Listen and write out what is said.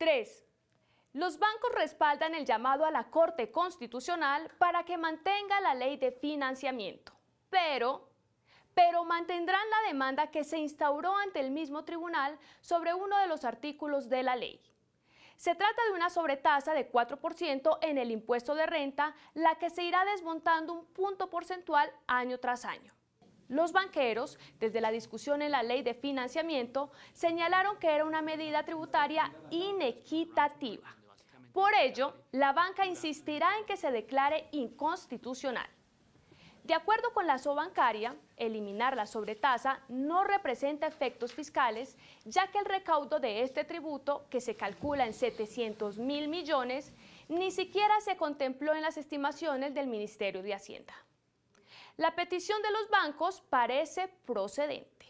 3. Los bancos respaldan el llamado a la Corte Constitucional para que mantenga la ley de financiamiento, pero, pero mantendrán la demanda que se instauró ante el mismo tribunal sobre uno de los artículos de la ley. Se trata de una sobretasa de 4% en el impuesto de renta, la que se irá desmontando un punto porcentual año tras año. Los banqueros, desde la discusión en la ley de financiamiento, señalaron que era una medida tributaria inequitativa. Por ello, la banca insistirá en que se declare inconstitucional. De acuerdo con la SOBancaria, eliminar la sobretasa no representa efectos fiscales, ya que el recaudo de este tributo, que se calcula en 700 mil millones, ni siquiera se contempló en las estimaciones del Ministerio de Hacienda. La petición de los bancos parece procedente.